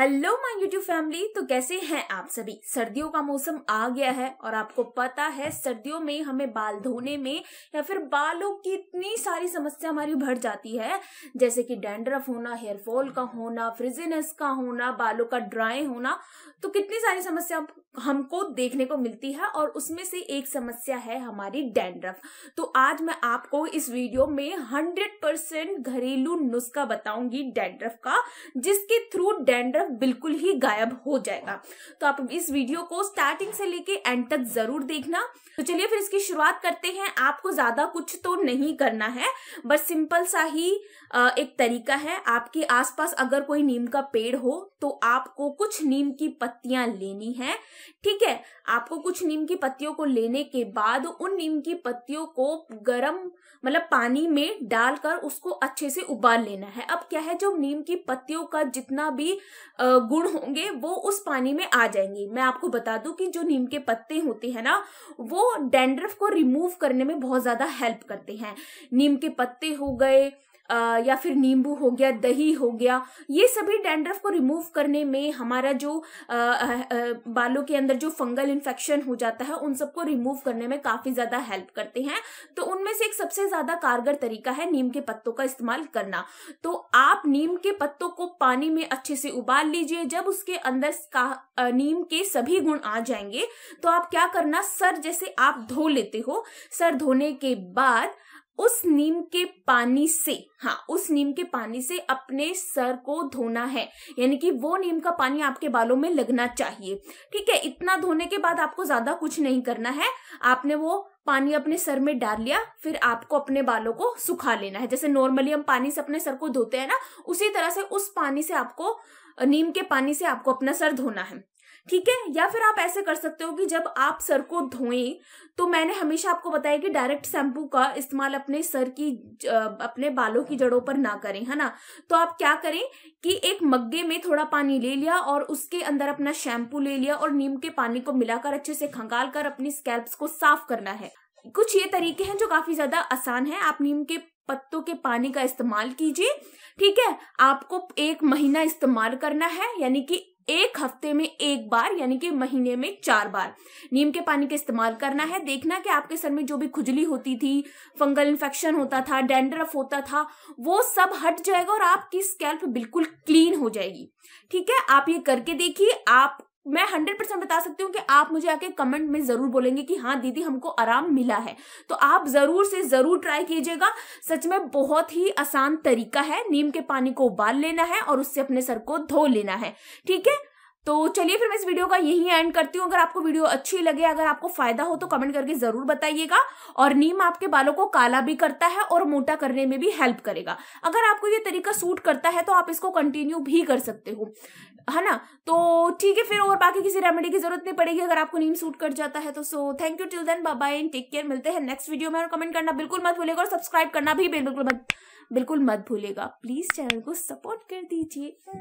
hello my YouTube family तो कैसे हैं आप सभी सर्दियों का मौसम आ गया है और आपको पता है सर्दियों में हमें बाल धोने में या फिर बालों की इतनी सारी समस्या हमारी भर जाती है जैसे कि डेंड्रफ होना हेयर फॉल का होना फ्रिजिनेस का होना बालों का ड्राई होना तो कितनी सारी समस्या हमको देखने को मिलती है और उसमें से एक समस्या है हमारी डैंड्रफ तो आज मैं आपको इस वीडियो में 100% घरेलू नुस्खा बताऊंगी डैंड्रफ का जिसके थ्रू डैंड्रफ बिल्कुल ही गायब हो जाएगा तो आप इस वीडियो को स्टार्टिंग से लेके एंड तक जरूर देखना तो चलिए फिर इसकी शुरुआत करते हैं आपको ज्यादा कुछ तो नहीं करना है बस सिंपल सा ही एक तरीका है आपके आसपास अगर कोई नीम का पेड़ हो तो आपको कुछ नीम की पत्तियां लेनी है ठीक है आपको कुछ नीम की पत्तियों को लेने के बाद उन नीम की पत्तियों को गर्म मतलब पानी में डालकर उसको अच्छे से उबाल लेना है अब क्या है जो नीम की पत्तियों का जितना भी गुण होंगे वो उस पानी में आ जाएंगी मैं आपको बता दूं कि जो नीम के पत्ते होते हैं ना वो डेंड्रफ को रिमूव करने में बहुत ज्यादा हेल्प करते हैं नीम के पत्ते हो गए या फिर नींबू हो गया दही हो गया ये सभी डैंड्रफ को रिमूव करने में हमारा जो बालों के अंदर जो फंगल इन्फेक्शन हो जाता है उन सबको रिमूव करने में काफी ज्यादा हेल्प करते हैं तो उनमें से एक सबसे ज्यादा कारगर तरीका है नीम के पत्तों का इस्तेमाल करना तो आप नीम के पत्तों को पानी में अच्छे से उबाल लीजिए जब उसके अंदर का नीम के सभी गुण आ जाएंगे तो आप क्या करना सर जैसे आप धो लेते हो सर धोने के बाद उस नीम के पानी से हाँ उस नीम के पानी से अपने सर को धोना है यानी कि वो नीम का पानी आपके बालों में लगना चाहिए ठीक है इतना धोने के बाद आपको ज्यादा कुछ नहीं करना है आपने वो पानी अपने सर में डाल लिया फिर आपको अपने बालों को सुखा लेना है जैसे नॉर्मली हम पानी से अपने सर को धोते हैं ना उसी तरह से उस पानी से आपको नीम के पानी से आपको अपना सर धोना है ठीक है या फिर आप ऐसे कर सकते हो कि जब आप सर को धोएं तो मैंने हमेशा आपको बताया कि डायरेक्ट शैम्पू का इस्तेमाल अपने सर की अपने बालों की जड़ों पर ना करें है ना तो आप क्या करें कि एक मग्गे में थोड़ा पानी ले लिया और उसके अंदर अपना शैम्पू ले लिया और नीम के पानी को मिलाकर अच्छे से खंगाल कर अपनी स्कैल्प्स को साफ करना है कुछ ये तरीके हैं जो काफी ज्यादा आसान है आप नीम के पत्तों के पानी का इस्तेमाल कीजिए ठीक है आपको एक महीना इस्तेमाल करना है यानी कि एक हफ्ते में एक बार यानी कि महीने में चार बार नीम के पानी का इस्तेमाल करना है देखना कि आपके सर में जो भी खुजली होती थी फंगल इन्फेक्शन होता था डेंड्रफ होता था वो सब हट जाएगा और आपकी स्कैल्प बिल्कुल क्लीन हो जाएगी ठीक है आप ये करके देखिए आप मैं हंड्रेड परसेंट बता सकती हूँ कि आप मुझे आके कमेंट में जरूर बोलेंगे कि हाँ दीदी हमको आराम मिला है तो आप जरूर से जरूर ट्राई कीजिएगा सच में बहुत ही आसान तरीका है नीम के पानी को उबाल लेना है और उससे अपने सर को धो लेना है ठीक है तो चलिए फिर मैं इस वीडियो का यही एंड करती हूँ अगर आपको वीडियो अच्छी लगे अगर आपको फायदा हो तो कमेंट करके जरूर बताइएगा और नीम आपके बालों को काला भी करता है और मोटा करने में भी हेल्प करेगा अगर आपको ये तरीका सूट करता है तो आप इसको कंटिन्यू भी कर सकते हो है ना तो ठीक है फिर और बाकी किसी रेमेडी की जरूरत नहीं पड़ेगी अगर आपको नीम सूट कर जाता है तो so thank you till then bye and take care मिलते हैं नेक्स्ट वीडियो में और कमेंट करना बिल्कुल मत भूलेगा और सब्सक्राइब करना भी बिल्कुल मत बिल्कुल मत भूलेगा प्लीज चैनल को सपोर्ट कर दीजिए